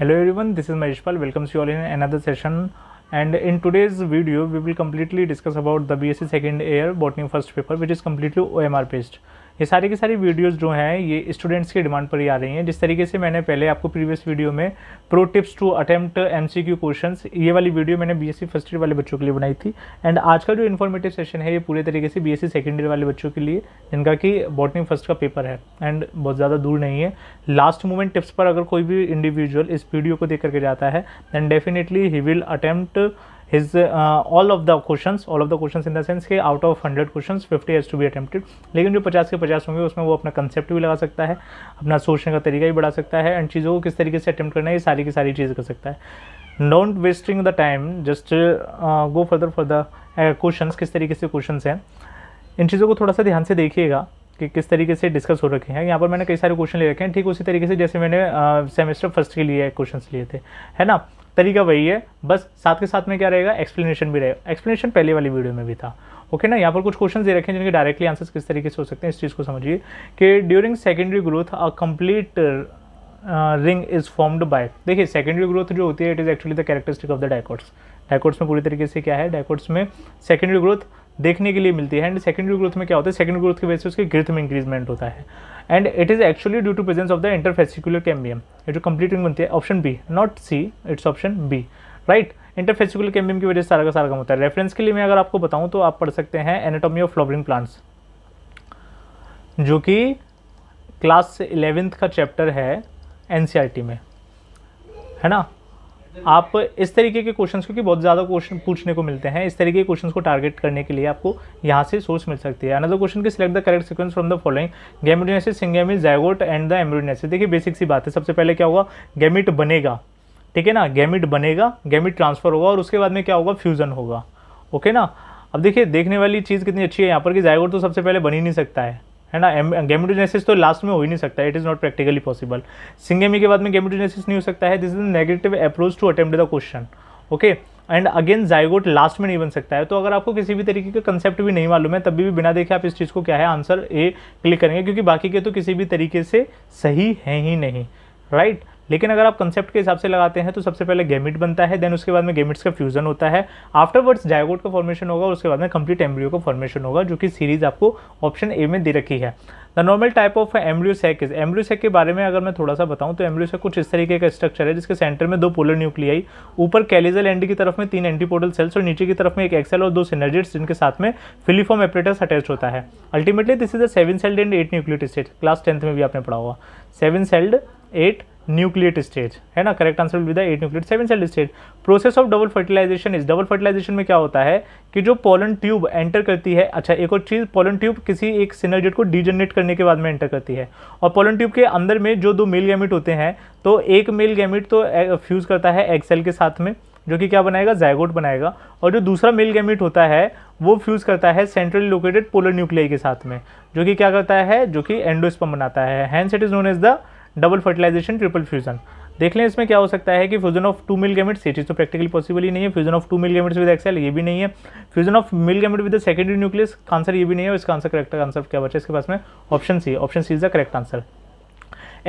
hello everyone this is Marishpal welcomes you all in another session and in today's video we will completely discuss about the BSc second year botany first paper which is completely OMR based ये सारी की सारी videos जो हैं ये students की demand पर ही आ रही हैं जिस तरीके से मैंने पहले आपको प्रीवियस वीडियो में pro tips to attempt MCQ questions ये वाली वीडियो मैंने बीएससी फर्स्ट ईयर वाले बच्चों के लिए बनाई थी एंड आज का जो इन्फॉर्मेटिव सेशन है ये पूरे तरीके से बी सेकेंड ईयर वाले बच्चों के लिए जिनका कि बॉटनी फर्स्ट का पेपर है एंड बहुत ज़्यादा दूर नहीं है लास्ट मोमेंट टिप्स पर अगर कोई भी इंडिविजुअल इस वीडियो को देख करके जाता है then definitely he will attempt his uh, all of the questions all of the questions in the sense के out of hundred question fifty has to be attempted लेकिन जो पचास के पचास होंगे उसमें वो अपना कंसेप्ट भी लगा सकता है अपना सोचने का तरीका भी बढ़ा सकता है एंड चीज़ों को किस तरीके से अटैम्प्ट करना है ये सारी की सारी चीज़ कर सकता है don't wasting the time just go further for the question किस तरीके से क्वेश्चन हैं इन चीज़ों को थोड़ा सा ध्यान से देखिएगा कि किस तरीके से डिस्कस हो रखे हैं यहाँ पर मैंने कई सारे क्वेश्चन ले रखे हैं ठीक उसी तरीके से जैसे मैंने सेमेस्टर uh, फर्स्ट के लिए क्वेश्चन लिए थे है ना तरीका वही है बस साथ के साथ में क्या रहेगा एक्सप्लेनेशन भी रहेगा एक्सप्लेनेशन पहले वाली वीडियो में भी था ओके ना यहाँ पर कुछ क्वेश्चन दे रखे हैं जिनके डायरेक्टली आंसर्स किस तरीके से हो सकते हैं इस चीज़ को समझिए कि during secondary growth a complete ring is formed by देखिए सेकेंडरी ग्रोथ जो होती है it is actually the characteristic of the dicots dicots में पूरी तरीके से क्या है डायकोट्स में सेकेंडरी ग्रोथ देखने के लिए मिलती है एंड सेकेंडरी ग्रोथ में क्या होता है सेकेंडरी ग्रोथ की वजह से उसके ग्रथ में इंक्रीजमेंट होता है and it is actually due to presence of the interfascicular cambium ये जो कंप्लीट रिंग बनती है option B not C it's option B right interfascicular cambium की वजह से सारा का सारा कम होता है रेफरेंस के लिए मैं अगर आपको बताऊँ तो आप पढ़ सकते हैं एनाटॉमी ऑफ फ्लॉवरिंग प्लांट्स जो कि क्लास इलेवेंथ का चैप्टर है एन e में है ना आप इस तरीके के क्वेश्चंस क्योंकि बहुत ज़्यादा क्वेश्चन पूछने को मिलते हैं इस तरीके के क्वेश्चंस को टारगेट करने के लिए आपको यहाँ से सोर्स मिल सकती है अनदर क्वेश्चन की select the correct sequence from the following gametogenesis syngamy zygote and the embryogenesis देखिए बेसिक सी बात है सबसे पहले क्या होगा गेमिट बनेगा ठीक है ना गेमिट बनेगा गैमिट ट्रांसफर होगा और उसके बाद में क्या होगा फ्यूज़न होगा ओके ना अब देखिए देखने वाली चीज़ कितनी अच्छी है यहाँ पर कि जायगोट तो सबसे पहले बन ही नहीं सकता है है ना गेमिटोजेसिस तो लास्ट में हो ही नहीं सकता it is not practically possible syngamy के बाद में गेमिटोजेसिस नहीं हो सकता है this is negative approach to attempt the question okay and again zygote last में नहीं बन सकता है तो अगर आपको किसी भी तरीके का कंसेप्ट भी नहीं मालूम है तभी भी बिना देखे आप इस चीज़ को क्या है आंसर ए क्लिक करेंगे क्योंकि बाकी के तो किसी भी तरीके से सही हैं ही नहीं राइट right? लेकिन अगर आप कंसेप्ट के हिसाब से लगाते हैं तो सबसे पहले गेमिट बनता है देन उसके बाद में गेमिट्स का फ्यूजन होता है आफ्टरवर्ड्स डायगोट का फॉर्मेशन होगा उसके बाद में कंप्लीट एम्ब्रियो का फॉर्मेशन होगा जो कि सीरीज आपको ऑप्शन ए में दे रखी है the normal type of embryo sac is embryo sac के बारे में अगर मैं थोड़ा सा बताऊं तो एम्ब्रियोसेक कुछ इस तरीके का स्ट्रक्चर है जिसके सेंटर में दो पोलर न्यूक्लियाई ऊपर कैलिजल एंड की तरफ में तीन एंटीपोडल सेल्स और नीचे की तरफ में एक एक्सेल और दो सिनर्जिट्स जिनके साथ में फिलीफॉर्म एपरेटस अटैच होता है ultimately this is a seven celled and eight nucleate class tenth में भी आपने पढ़ा हुआ seven celled eight nucleate stage है ना correct answer will the eight nucleate seven cell stage process of double fertilisation is double fertilisation में क्या होता है कि जो पोलन ट्यूब एंटर करती है अच्छा एक और चीज़ पोलन ट्यूब किसी एक सिनर्जेट को डिजनरेट करने के बाद में एंटर करती है और पोलन ट्यूब के अंदर में जो दो मेल गैमिट होते हैं तो एक मेल गैमिट तो फ्यूज़ करता है एक्सेल के साथ में जो कि क्या बनाएगा जैगोट बनाएगा और जो दूसरा मेल गैमिट होता है वो फ्यूज़ करता है सेंट्रली लोकेटेड पोलर न्यूक्लियाई के साथ में जो कि क्या करता है जो कि एंडोस्पम बनाता है and it is known as the double fertilisation triple fusion देख लें इसमें क्या हो सकता है कि फ्यूजन ऑफ टू मिल ये चीज़ तो प्रैक्टिकली पॉसिबल ही नहीं है fusion of two male gametes with egg cell ये भी नहीं है fusion of male gamete with secondary nucleus answer ये भी नहीं है इसका आंसर करेक्ट आंसर क्या बचा इसके पास में option C option C is the correct answer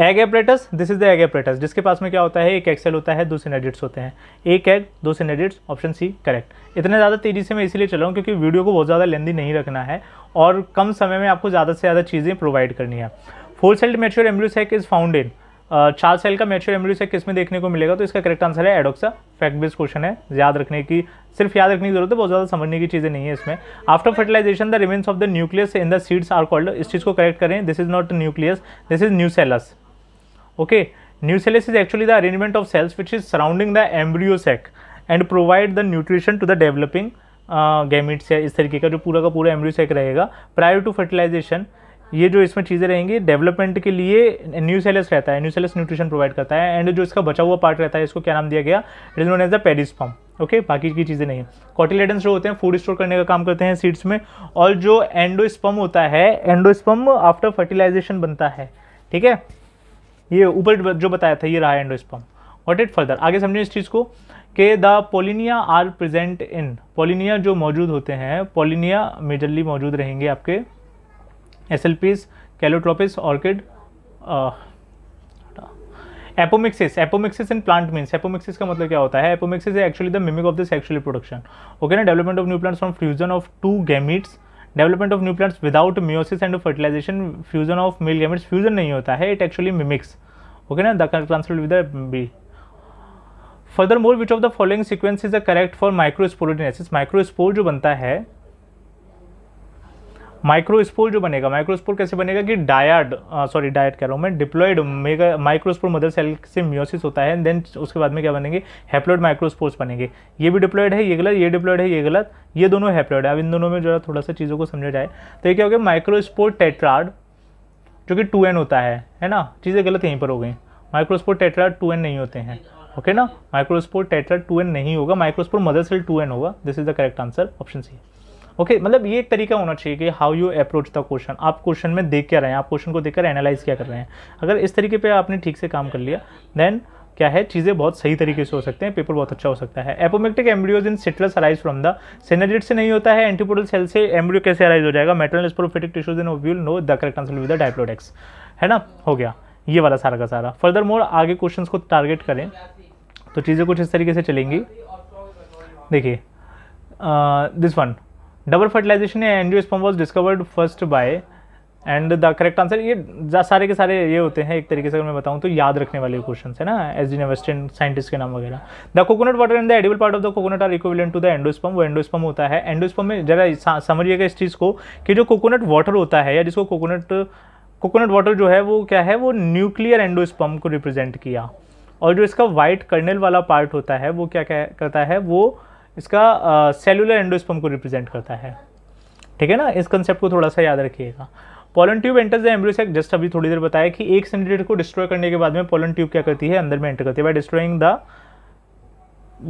egg apparatus this is the egg apparatus जिसके पास में क्या होता है एक एक्सेल होता है दो सिनेडिट्स होते हैं एक एग दो सिनेडिट्स ऑप्शन सी करेक्ट इतने ज़्यादा तेज़ी से मैं इसीलिए चल रहा हूँ क्योंकि वीडियो को बहुत ज़्यादा लेंदी नहीं रखना है और कम समय में आपको ज़्यादा से ज़्यादा चीज़ें प्रोवाइड करनी है four celled mature embryo sac is found in चार सेल का मेच्योर एम्ब्रोसैक किस में देखने को मिलेगा तो इसका करेक्ट आंसर है एडोक्सा फैक्ट बेस्ड क्वेश्चन है याद रखने की सिर्फ याद रखने की जरूरत है बहुत ज़्यादा समझने की चीज़ें नहीं है इसमें after fertilisation the remains of the nucleus in the seeds are called इस चीज़ को करेक्ट करें this is not nucleus this is nucellus okay nucellus is actually the arrangement of cells which is surrounding the embryo sac and provide the nutrition to the developing gametes है इस तरीके का जो पूरा का पूरा एम्ब्रियोसेक रहेगा प्रायर टू फर्टिलाइजेशन ये जो इसमें चीज़ें रहेंगी डेवलपमेंट के लिए न्यूसेलस रहता है न्यूसेलस न्यूट्रिशन प्रोवाइड करता है एंड जो इसका बचा हुआ पार्ट रहता है इसको क्या नाम दिया गया it is known as the perisperm okay बाकी की चीज़ें नहीं है कॉटिलेडन्स जो होते हैं फूड स्टोर करने का काम करते हैं सीड्स में और जो एंडोस्पम होता है एंडोस्पम आफ्टर फर्टिलाइजेशन बनता है ठीक है ये ऊपर जो बताया था ये रहा एंडोस्पम वॉट इट फर्दर आगे समझें इस चीज़ को के the pollinia are present in pollinia जो मौजूद होते हैं पोलिनिया मेजरली मौजूद रहेंगे आपके एस एल पीज Calotropis orchid apomixis apomixis in plant means apomixis का मतलब क्या होता है apomixis actually the mimic of the sexual production okay ना development of new plants from fusion of two gametes development of new plants without meiosis and fertilisation fusion of male gametes fusion नहीं होता है it actually mimics okay ना the translate with be further more which of the following sequence is a correct for microsporogenesis microspore जो बनता है microspore जो बनेगा microspore कैसे बनेगा कि डायड सॉरी डायड कह रहा हूँ मैं diploid mega microspore mother cell से म्योसिस होता है देन उसके बाद में क्या बनेंगे हैप्लॉयड माइक्रोस्पोर्स बनेंगे ये भी डिप्लॉयड है ये गलत ये डिप्लॉयड है ये गलत ये दोनों हैप्लॉयड है अब इन दोनों में जो है थोड़ा सा चीज़ों को समझा जाए तो ये क्या हो गया माइक्रोस्पोर टेट्राड जो कि टू एन होता है है ना चीज़ें गलत यहीं पर हो गई माइक्रोस्पोर टेट्राड टू एन नहीं होते हैं ओके ना माइक्रोस्पोर टेट्राड टू एन नहीं होगा microspore mother cell two n होगा this is the correct answer option C okay okay, मतलब ये एक तरीका होना चाहिए कि how you approach the question आप क्वेश्चन में देख क्या रहे हैं आप क्वेश्चन को देखकर एनालाइज क्या कर रहे हैं अगर इस तरीके पे आपने ठीक से काम कर लिया देन क्या है चीज़ें बहुत सही तरीके से हो सकते हैं पेपर बहुत अच्छा हो सकता है apomictic embryos in citrus arise from the synergid से नहीं होता है एंटीपोडल सेल से एम्ब्रियो कैसे अराइज हो जाएगा maternal sporophytic tissues in ovule no the correct answer with the डायप्लोडेक्स है ना हो गया ये वाला सारा का सारा फर्दर मोर आगे क्वेश्चन को टारगेट करें तो चीज़ें कुछ इस तरीके से चलेंगी देखिए this uh, one double fertilization या स्पम was discovered first by and the correct answer ये सारे के सारे ये होते हैं एक तरीके से अगर मैं बताऊँ तो याद रखने वाले क्वेश्चन है ना एज इन वेस्टर्न साइंटिस्ट के नाम वगैरह the coconut water and the edible part of the coconut are equivalent to the endosperm वो एंडोस्पम होता है एंडोस्पम में जरा समझिएगा इस चीज़ को कि जो कोकोनट वाटर होता है या जिसको कोकोनट कोकोनट वाटर जो है वो क्या है वो न्यूक्लियर एंडोस्पम को रिप्रेजेंट किया और जो इसका वाइट कर्नल वाला पार्ट होता है वो क्या क्या करता है वो इसका सेलुलर एंडोस्पर्म को रिप्रेजेंट करता है ठीक है ना इस कंसेप्ट को थोड़ा सा याद रखिएगा pollen tube enters the embryo just अभी थोड़ी देर बताया कि एक सेंडिडेट को डिस्ट्रॉय करने के बाद में पोलन ट्यूब क्या करती है अंदर में एंटर करती है by destroying the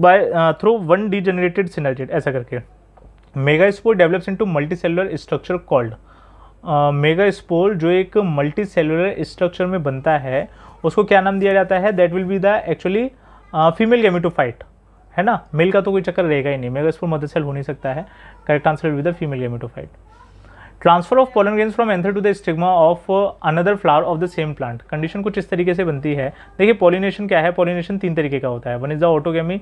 by through one degenerated synergid ऐसा करके megaspore develops to multicellular structure called megaspore जो एक मल्टी सेलुलर स्ट्रक्चर में बनता है उसको क्या नाम दिया जाता है that will be the actually female gametophyte है ना मेल का तो कोई चक्कर रहेगा ही नहीं मेगास्पोर मदर सेल हो नहीं सकता है correct answer with the female gametophyte transfer of pollen grains from anther to the stigma of another flower of the same plant condition कुछ इस तरीके से बनती है देखिए पॉलिनेशन क्या है पॉलिनेशन तीन तरीके का होता है वन इज़ द ऑटोगेमी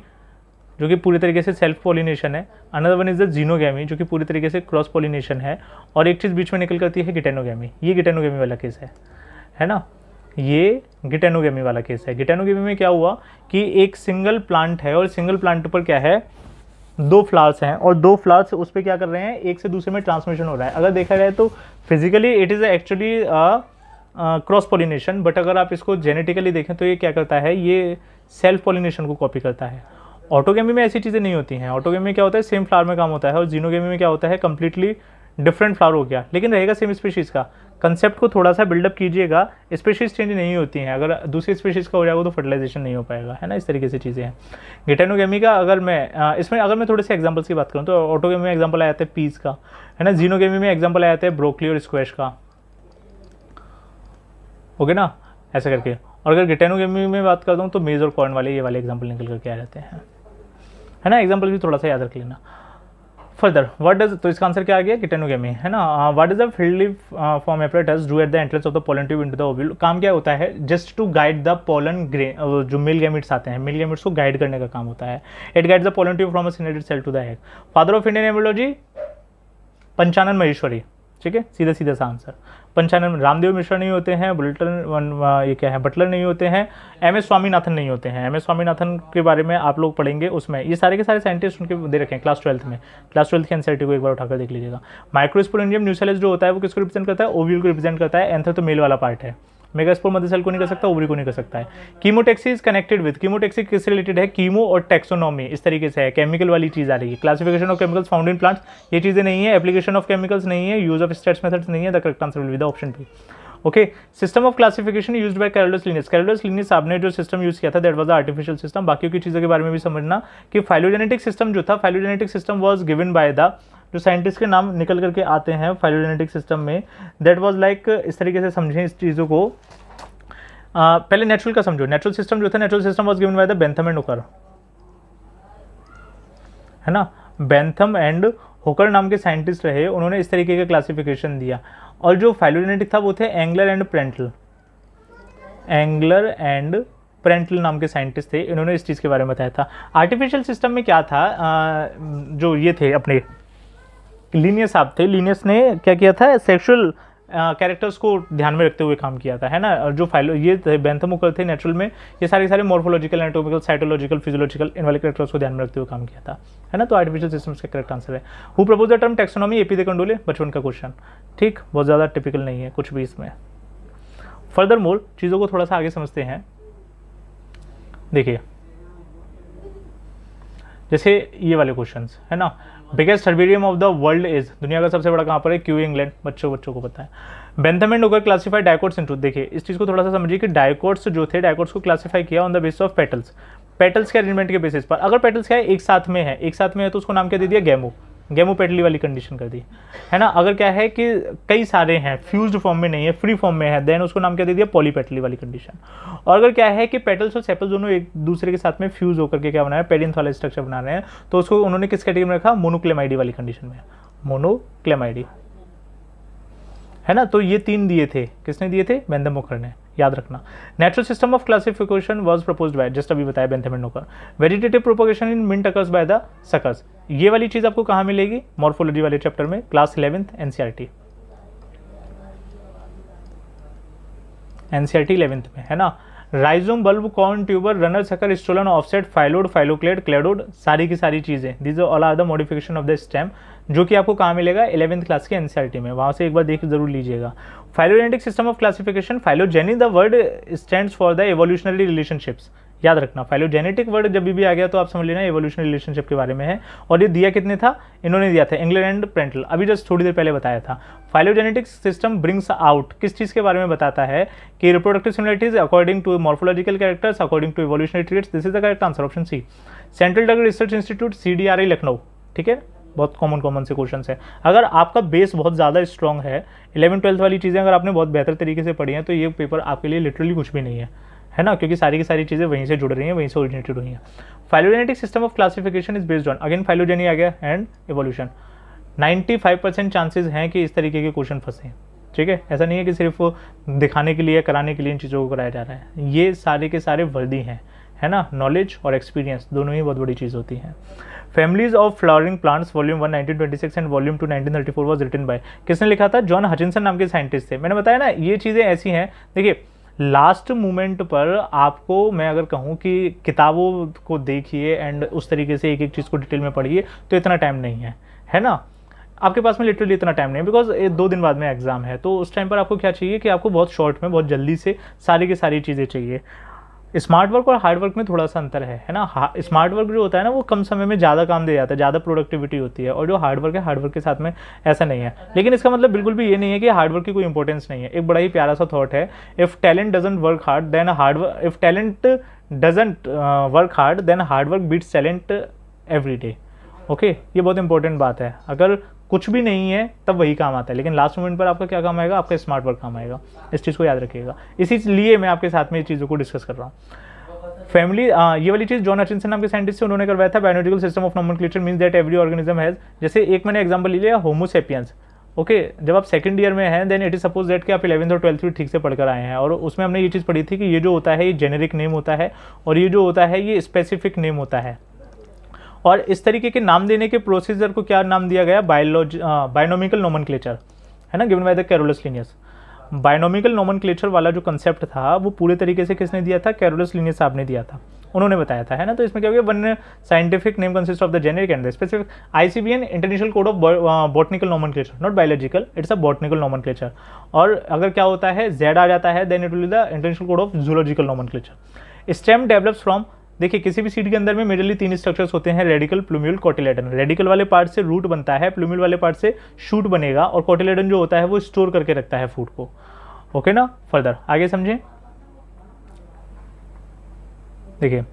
जो कि पूरी तरीके से सेल्फ पॉलिनेशन है another one is the geitonogamy जो कि पूरी तरीके से क्रॉस पॉलिनेशन है और एक चीज़ बीच में निकल करती है गिटेनोगेमी ये गिटेनोगेमी वाला केस है है ना ये गिटेनोगेमी वाला केस है गिटेनोगेमी में क्या हुआ कि एक सिंगल प्लांट है और सिंगल प्लांट पर क्या है दो फ्लावर्स हैं और दो फ्लावर्स उस पर क्या कर रहे हैं एक से दूसरे में ट्रांसमिशन हो रहा है अगर देखा जाए तो physically it is actually cross pollination but अगर आप इसको जेनेटिकली देखें तो ये क्या करता है ये सेल्फ पोलिनेशन को कॉपी करता है ऑटोगेमी में ऐसी चीज़ें नहीं होती हैं ऑटोगेमी में क्या होता है सेम फ्लावर में काम होता है और जीनोगेमी में क्या होता है कंप्लीटली डिफरेंट फ्लावर हो गया लेकिन रहेगा सेम स्पीशीज़ का कंसेप्ट को थोड़ा सा बिल्डअप कीजिएगा स्पेशीज चेंज नहीं होती हैं अगर दूसरी स्पेशीज़ का हो जाएगा तो फर्टिलाइजेशन नहीं हो पाएगा है ना इस तरीके से चीज़ें हैं गिटेनोगेमी का अगर मैं इसमें अगर मैं थोड़े से एग्जाम्पल्स की बात करूँ तो ऑटोगेमी में एग्जाम्पल आया था पीस का है ना जीनोगेमी में एग्जाम्पल आया था ब्रोकली और स्क्वैश का ओके ना ऐसा करके और अगर गिटेनोगेमी में बात करता हूँ तो मेज और कॉर्न वाले ये वाले एग्जाम्पल निकल करके आ जाते हैं है ना एग्जाम्पल भी थोड़ा सा याद रख लेना फर्दर वट इज तो इसका आंसर क्या आ गया किटेनोगेमी है ना what is the filiform apparatus do at the entrance of the pollen tube into the ovule काम क्या होता है just to guide the pollen grain जो मिल गेमिट्स आते हैं मिल गेमिट्स को गाइड करने का काम होता है it guide the pollen tube from a cell to the egg father of Indian embryology Panchanan Maheshwari ठीक है सीधा सीधा सा आंसर पंचानंद रामदेव मिश्रा नहीं होते हैं बुलेटन ये क्या है बटलर नहीं होते हैं एम एस स्वामीनाथन नहीं होते हैं एम एस स्वामीनाथन के बारे में आप लोग पढ़ेंगे उसमें ये सारे के सारे साइंटिस्ट उनके दे रखे हैं क्लास ट्वेल्थ में क्लास ट्वेल्थ के एनसीआरटी को एक बार उठाकर देख लीजिएगा इंडियम न्यूसेलेज जो होता है वो किसको रिप्रेजेंट करता है ओव्यूल को रिप्रेजेंट करता है एंथर तो मेल वाला पार्ट है मेगास्पोर मध्य सेल को नहीं कर सकता ओवरी को नहीं कर सकता है chemotaxis is connected with chemotaxis किस रिलेटेड है कीमो और टेक्सोनॉमी इस तरीके से है केमिकल वाली चीज़ आ रही है classification of chemicals found in plants ये चीज़ें नहीं है एप्लीकेशन ऑफ केमिकल्स नहीं है यूज ऑफ स्टेट्स मेथड्स नहीं है the correct answer will be the option B okay system of classification use by Carolus Linnaeus Carolus Linnaeus आपने जो सिस्टम यूज किया था that was the artificial system बाकी की चीज़ों के बारे में भी समझना कि फाइलोजेनेटिक सिस्टम जो था phylogenetic system was given by the जो साइंटिस्ट के नाम निकल करके आते हैं फाइलोजेनेटिक सिस्टम में दैट वाज लाइक इस तरीके से समझें इस चीज़ों को uh, पहले नेचुरल का समझो नेचुरल सिस्टम जो था natural system was given by the Bentham and Hooker है ना बेंथम एंड होकर नाम के साइंटिस्ट रहे उन्होंने इस तरीके का क्लासिफिकेशन दिया और जो फाइलोजेनेटिक था वो थे Engler and Prantl Engler and Prantl नाम के साइंटिस्ट थे इन्होंने इस चीज़ के बारे में बताया था आर्टिफिशियल सिस्टम में क्या था आ, जो ये थे अपने लीनियस आप थे लीनियस ने क्या किया था सेक्सुअल कैरेक्टर्स को ध्यान में रखते हुए काम किया था है ना जो फाइलो ये बेंथमुकल थे नेचुरल में ये सारे सारे मॉर्फोलॉजिकल एनाटोमिकल साइटोलॉजिकल फिजियोलॉजिकल इन वाले कैरेक्टर्स को ध्यान में रखते हुए काम किया था है ना तो आर्टिफिशियल सिस्टम्स का करेक्ट आंसर है who propose the term taxonomy A P de Candolle बचपन का क्वेश्चन ठीक बहुत ज़्यादा टिपिकल नहीं है कुछ भी इसमें फर्दर मोर चीज़ों को थोड़ा सा आगे समझते हैं देखिए जैसे ये वाले क्वेश्चंस है ना biggest herbarium of the world is दुनिया का सबसे बड़ा कहाँ पर है क्यू इंग्लैंड बच्चों बच्चों को पता है Bentham and Hooker classify dicots into देखिए इस चीज़ को थोड़ा सा समझिए कि डायकोट्स जो थे डायकोट्स को क्लासीफाई किया on the basis of petals petals के अरेंजमेंट के बेसिस पर अगर पेटल्स क्या है एक साथ में है एक साथ में है तो उसको नाम क्या दे दिया गैमो गेमो पेडली वाली कंडीशन कर दी है ना अगर क्या है कि कई सारे हैं फ्यूज फॉर्म में नहीं है फ्री फॉर्म में है देन उसको नाम क्या दे दिया पॉलीपेटली वाली कंडीशन और अगर क्या है कि पेटल्स और सेपल्स दोनों एक दूसरे के साथ में फ्यूज होकर के क्या बना रहे हैं पेडिन्स वाला स्ट्रक्चर बना रहे हैं तो उसको उन्होंने किस कैटेगरी में रखा मोनोक्लेमाइडी वाली कंडीशन में मोनोक्लेमाइडी है ना तो ये तीन दिए थे किसने दिए थे बेंथमोकर ने याद रखना natural system of classification was propose by just अभी बताया बेंथेमेनोकर वेजिटेटिव प्रोपोगेशन इन मिन टकर्स बाय द सकर्स ये वाली चीज़ आपको कहाँ मिलेगी मॉर्फोलॉजी वाले चैप्टर में class eleventh N NCERT eleventh में है ना rhizome bulb corm tuber runner sucker stolon offset phyllode phylloclade cladode सारी की सारी चीज़ें these all are the modification of the stem जो कि आपको कहाँ मिलेगा इलेवंथ क्लास के एनसीआरटी में वहाँ से एक बार देख जरूर लीजिएगा phylogenetic system of classification phylogeny the word stand for the evolutionary relationships याद रखना फाइलोजेनेटिक वर्ड जब भी आ गया तो आप समझ लेना एवोल्यूशन रिलेशनशिप के बारे में है और ये दिया कितने था इन्होंने दिया था इंग्लैंड एंड प्रेंटल अभी जस्ट थोड़ी देर पहले बताया था फाइलोजेनेटिक सिस्टम ब्रिंग्स आउट किस चीज़ के बारे में बताता है कि reproductive similarities according to morphological characters according to evolutionary traits this is the correct answer option C central drug research institute C Lucknow ठीक है बहुत कॉमन कॉमन से क्वेश्चन है अगर आपका बेस बहुत ज़्यादा स्ट्रॉन्ग है इलेवन ट्वेल्थ वाली चीज़ें अगर आपने बहुत बेहतर तरीके से पढ़ी हैं तो ये पेपर आपके लिए लिटरली कुछ भी नहीं है है ना क्योंकि सारी की सारी चीज़ें वहीं से जुड़ रही हैं वहीं से ओरिजिनेटेड हुई हैं phylogenetic system of classification is based on again phylogeny आ गया and evolution five percent chances हैं कि इस तरीके के क्वेश्चन फंसे ठीक है ऐसा नहीं है कि सिर्फ दिखाने के लिए कराने के लिए इन चीज़ों को कराया जा रहा है ये सारे के सारे वर्दी हैं है ना नॉलेज और एक्सपीरियंस दोनों ही बहुत बड़ी चीज़ होती है families of flowering plants volume one nineteen twenty six and volume two nineteen thirty four was written by किसने लिखा था जॉन हचिनसन नाम के साइंटिस्ट थे मैंने बताया ना ये चीज़ें ऐसी हैं देखिए लास्ट मोमेंट पर आपको मैं अगर कहूँ कि किताबों को देखिए एंड उस तरीके से एक एक चीज़ को डिटेल में पढ़िए तो इतना टाइम नहीं है है ना आपके पास में लिटरली इतना टाइम नहीं है बिकॉज दो दिन बाद में एग्ज़ाम है तो उस टाइम पर आपको क्या चाहिए कि आपको बहुत शॉर्ट में बहुत जल्दी से सारी की सारी चीज़ें चाहिए स्मार्ट वर्क और हार्ड वर्क में थोड़ा सा अंतर है है ना स्मार्ट वर्क जो होता है ना वो कम समय में ज़्यादा काम दे जाता है ज़्यादा प्रोडक्टिविटी होती है और जो हार्ड वर्क है हार्ड वर्क के साथ में ऐसा नहीं है लेकिन इसका मतलब बिल्कुल भी ये नहीं है कि हार्ड वर्क की कोई इंपॉर्टेंस नहीं है एक बड़ा ही प्यारा सा थॉट है if talent doesn't work hard then hard if talent doesn't work hard then hard work beats talent every day okay ये बहुत इंपॉर्टेंट बात है अगर कुछ भी नहीं है तब वही काम आता है लेकिन लास्ट मोमेंट पर आपका क्या काम आएगा आपका स्मार्ट वर्क काम आएगा इस चीज़ को याद रखिएगा इसी लिए मैं आपके साथ में इस चीज़ों को डिस्कस कर रहा हूँ फैमिली ये वाली चीज जॉन हचिनसन नाम के साइंटिस्ट से उन्होंने करवाया था biological system of nomenclature mean that every organism has जैसे एक मैंने एग्जाम्पल ले लिया होमोसेपियंस ओके जब आप सेकंड ईयर में हैं then it is suppose that कि आप इलेवंथ और ट्वेल्थ भी ठीक से पढ़कर आए हैं और उसमें हमने ये चीज़ पढ़ी थी कि ये जो होता है ये जेनेरिक नेम होता है और ये जो होता है ये स्पेसिफिक नेम होता है और इस तरीके के नाम देने के प्रोसीजर को क्या नाम दिया गया बायोलॉज बायोनोमिकल नोमन है ना given by the Carolus Linnaeus binomial नोमन वाला जो कंसेप्ट था वो पूरे तरीके से किसने दिया था कैरोलस लीनियस साहब ने दिया था उन्होंने बताया था है ना तो इसमें क्या हो गया one scientific name consist of the generic and the specific ICBN international code of botanical nomen not biological it's a botanical nomen और अगर क्या होता है जेड आ जाता है then it will the international code of zoological nomen stem develops from देखिए किसी भी सीड के अंदर में मेजरली तीन स्ट्रक्चर्स होते हैं रेडिकल प्लूम्यूल कॉटिलेटन रेडिकल वाले पार्ट से रूट बनता है प्लूम्यूल वाले पार्ट से शूट बनेगा और कॉटिलेटन जो होता है वो स्टोर करके रखता है फूड को ओके ना फर्दर आगे समझें देखिए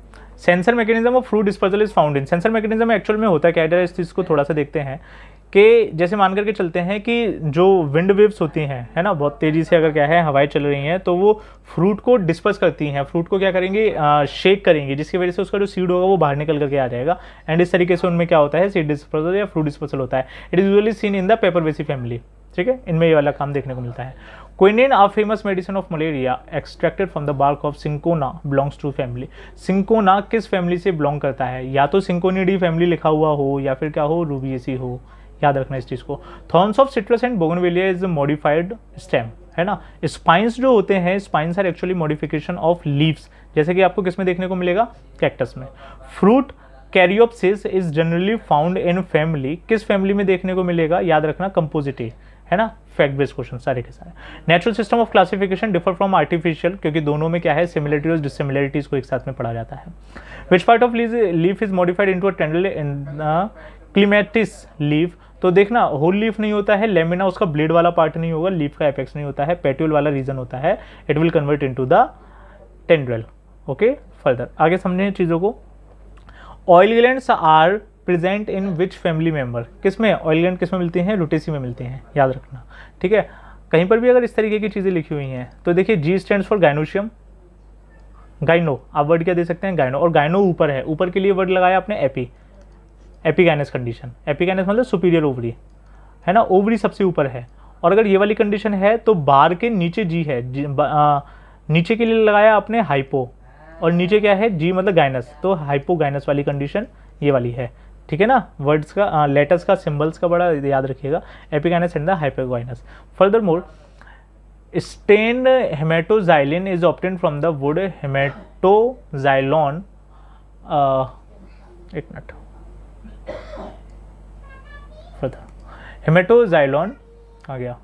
censer mechanism of fruit dispersal is found in censer mechanism actual में होता है क्या इस चीज़ को थोड़ा सा देखते हैं कि जैसे मान करके चलते हैं कि जो विंड वेव्स होती हैं है ना बहुत तेज़ी से अगर क्या है हवाएं चल रही हैं तो वो फ्रूट को डिस्पर्स करती हैं फ्रूट को क्या करेंगे शेक करेंगे जिसकी वजह से उसका जो सीड होगा वो बाहर निकल करके आ जाएगा एंड इस तरीके से उनमें क्या होता है सीड डिस्पर्सल या फ्रूट डिस्पर्सल होता है it is usually seen in the Papaveraceae family ठीक है इनमें ये वाला काम देखने को मिलता है quinine a famous medicine of malaria extracted from the bark of cinchona belongs to family cinchona किस फैमिली से बिलोंग करता है या तो सिंकोनीडी फैमिली लिखा हुआ हो या फिर क्या हो रूबीएसी हो याद रखना इस चीज़ को thorns of citrus and bougainvillea is modified stem है ना स्पाइंस जो होते हैं spines are actually modification of leaves जैसे कि आपको किस में देखने को मिलेगा कैक्टस में fruit caryopsis is generally found in family किस फैमिली में देखने को मिलेगा याद रखना कंपोजिटिव है ना फैक्ट बेस्ड क्वेश्चन सारे के सारे natural system of classification differ from artificial क्योंकि दोनों में क्या है सिमिलरिटी और डिसिमिलरिटीज को एक साथ में पढ़ा जाता है which part of leaf is modified into a tendril in clematis leaf तो देखना होल लीफ नहीं होता है लेमिना उसका ब्लेड वाला पार्ट नहीं होगा लीफ का इफेक्ट नहीं होता है पेट्यूल वाला रीजन होता है it will convert into the tendril okay further आगे समझे चीज़ों को oil gland are present in which family member किस में ऑयल ग्लैंड किस में मिलते हैं लुटेसी में मिलते हैं याद रखना ठीक है कहीं पर भी अगर इस तरीके की चीज़ें लिखी हुई हैं तो देखिए G stand for gynoecium gyno आप वर्ड क्या दे सकते हैं गाइनो और गाइनो ऊपर है ऊपर के लिए वर्ड लगाया आपने एपी एपिगैनस कंडीशन एपिगैनस मतलब सुपीरियर ओवरी है ना ओवरी सबसे ऊपर है और अगर ये वाली कंडीशन है तो बार के नीचे जी है जी, आ, नीचे के लिए लगाया आपने हाइपो और नीचे क्या है जी मतलब गाइनस तो हाइपो गाइनस वाली कंडीशन ये वाली है ठीक है ना वर्ड्स का लेटर्स का सिम्बल्स का बड़ा याद रखिएगा epigynous and the hypogynous furthermore stain haematoxylin is obtain from the wood haematoxylon एक मिनट पर था हेमेटोजाइलॉन आ गया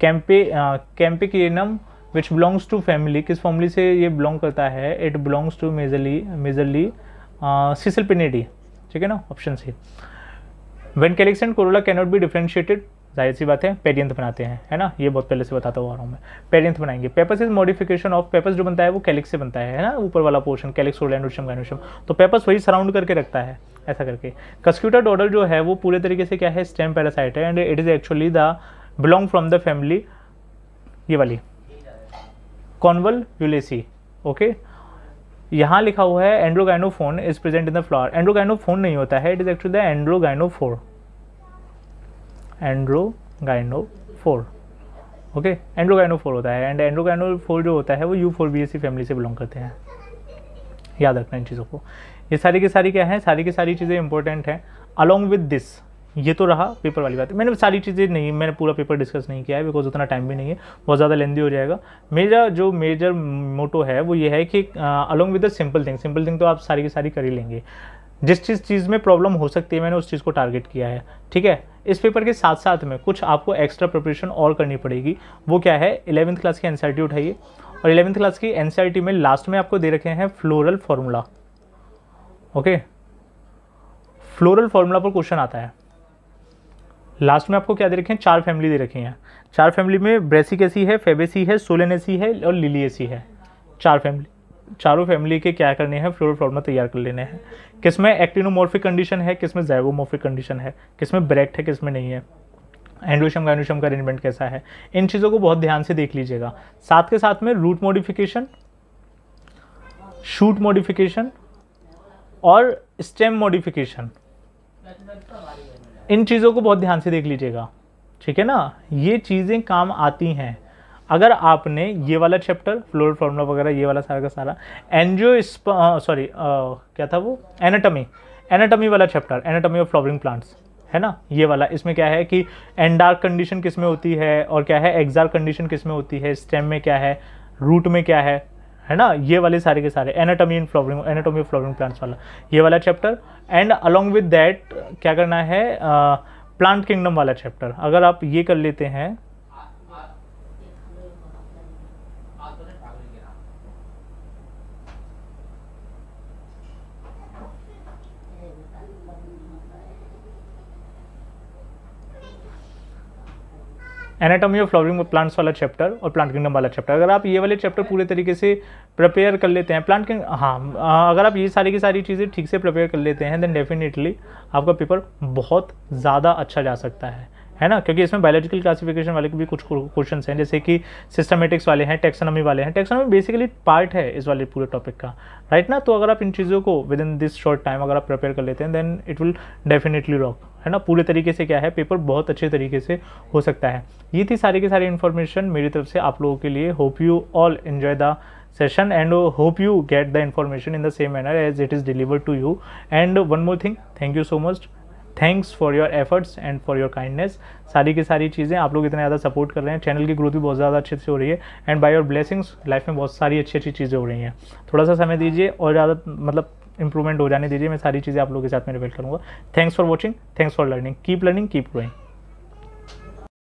campe campechianum which belongs to family किस फैमिली से ये बिलोंग करता है it belongs to majorly majorly Caesalpiniaceae ठीक है ना option C when calyx and corolla cannot be differentiated जाहिर सी बात है पेरियंथ बनाते हैं है ना ये बहुत पहले से बताता हुआ रहा हूँ मैं पेरियंथ बनाएंगे pappus is modification of pappus जो बनता है वो कैलिक्स से बनता है ना ऊपर वाला पोर्शन कैलिक्स और ओलैंडोशम गाइनोशम तो पेपस वही सराउंड करके रखता है ऐसा करके कस्क्यूटा डॉडल जो है वो पूरे तरीके से क्या है स्टेम पैरासाइट है and it is actually the belong from the family ये वाली कॉन्वल यूलेसी ओके यहाँ लिखा हुआ है androgynophone is present in the flower androgynophone नहीं होता है it is actually the androgynophore androgynophore okay androgynophore होता है एंड एंड्रोगाइनोफोर जो होता है वो Euphorbiaceae family से बिलोंग करते हैं याद रखना इन चीज़ों को ये सारी की सारी क्या है सारी की सारी चीज़ें इंपॉर्टेंट हैं अलॉन्ग विद दिस ये तो रहा पेपर वाली बात मैंने सारी चीज़ें नहीं मैंने पूरा पेपर डिस्कस नहीं किया है बिकॉज उतना टाइम भी नहीं है बहुत ज़्यादा लेंदी हो जाएगा मेरा जो मेजर मोटो है वो ये है कि along with the simple thing simple thing तो आप सारी की सारी कर ही लेंगे जिस जिस चीज़ में प्रॉब्लम हो सकती है मैंने उस चीज़ को टारगेट किया है ठीक है इस पेपर के साथ साथ में कुछ आपको एक्स्ट्रा प्रिपरेशन और करनी पड़ेगी वो क्या है इलेवंथ क्लास की एन उठाइए और इलेवंथ क्लास की एन में लास्ट में आपको दे रखे हैं floral formula okay floral formula पर क्वेश्चन आता है लास्ट में आपको क्या दे रखे हैं चार फैमिली दे रखी हैं चार फैमिली में ब्रेसिकेसी है फेबेसी है सोलेनेसी है और एसी है चार फैमिली चारों फैमिली के क्या करने हैं फ्लोरल फार्मूला तैयार कर लेने हैं किसमें एक्टिनोमोर्फिक कंडीशन है किसमें जैगोमॉर्फिक कंडीशन है किसमें ब्रैक्ट है किसमें नहीं है एंडोशम का एंडोशम का अरेंजमेंट कैसा है इन चीज़ों को बहुत ध्यान से देख लीजिएगा साथ के साथ में रूट मॉडिफिकेशन शूट मॉडिफिकेशन और स्टेम मॉडिफिकेशन इन चीज़ों को बहुत ध्यान से देख लीजिएगा ठीक है ना ये चीज़ें काम आती हैं अगर आपने ये वाला चैप्टर फ्लोर फॉर्मला वगैरह ये वाला सारा का सारा एनजियो सॉरी क्या था वो एनाटमी एनाटमी वाला chapter anatomy of flowering plants है ना ये वाला इसमें क्या है कि एंडार्क कंडीशन किस में होती है और क्या है एग्जार कंडीशन किस में होती है स्टेम में क्या है रूट में क्या है है ना ये वाले सारे के सारे anatomy in flowering anatomy of flowering plants वाला ये वाला chapter and along with that क्या करना है प्लांट किंगडम वाला चैप्टर अगर आप ये कर लेते हैं एनाटॉमी ऑफ फ्लावरिंग प्लांट्स वाला चैप्टर और प्लांट किंगडम वाला चैप्टर अगर आप ये वाले चैप्टर पूरे तरीके से प्रिपेयर कर लेते हैं प्लांट किंग हाँ अगर आप ये सारी की सारी चीज़ें ठीक से प्रिपेयर कर लेते हैं देन डेफिनेटली आपका पेपर बहुत ज़्यादा अच्छा जा सकता है है ना क्योंकि इसमें बायोलॉजिकल क्लासिफिकेशन वाले के भी कुछ क्वेश्चन हैं जैसे कि सिस्टमेटिक्स वाले हैं टेक्सोनॉमी वाले हैं टेक्सोनॉमी बेसिकली पार्ट है इस वाले पूरे टॉपिक का राइट ना तो अगर आप इन चीज़ों को with in this short time अगर आप प्रिपेयर कर लेते हैं then it will definitely rock है ना पूरे तरीके से क्या है पेपर बहुत अच्छे तरीके से हो सकता है ये थी सारी की सारी इन्फॉर्मेशन मेरी तरफ से आप लोगों के लिए hope you all enjoy the session and hope you get the information in the same manner as it is deliver to you and one more thing thank you so much thanks for your efforts and for your kindness सारी की सारी चीज़ें आप लोग इतना ज़्यादा support कर रहे हैं चैनल की ग्रोथ भी बहुत ज़्यादा अच्छे से हो रही है and by your blessings life में बहुत सारी अच्छी अच्छी चीज़ें हो रही हैं थोड़ा सा समय दीजिए और ज़्यादा मतलब इंप्रूवमेंट हो जाने दीजिए मैं सारी चीज़ें आप लोगों के साथ में रिवेल करूँगा thanks for watching thanks for learning keep learning keep growing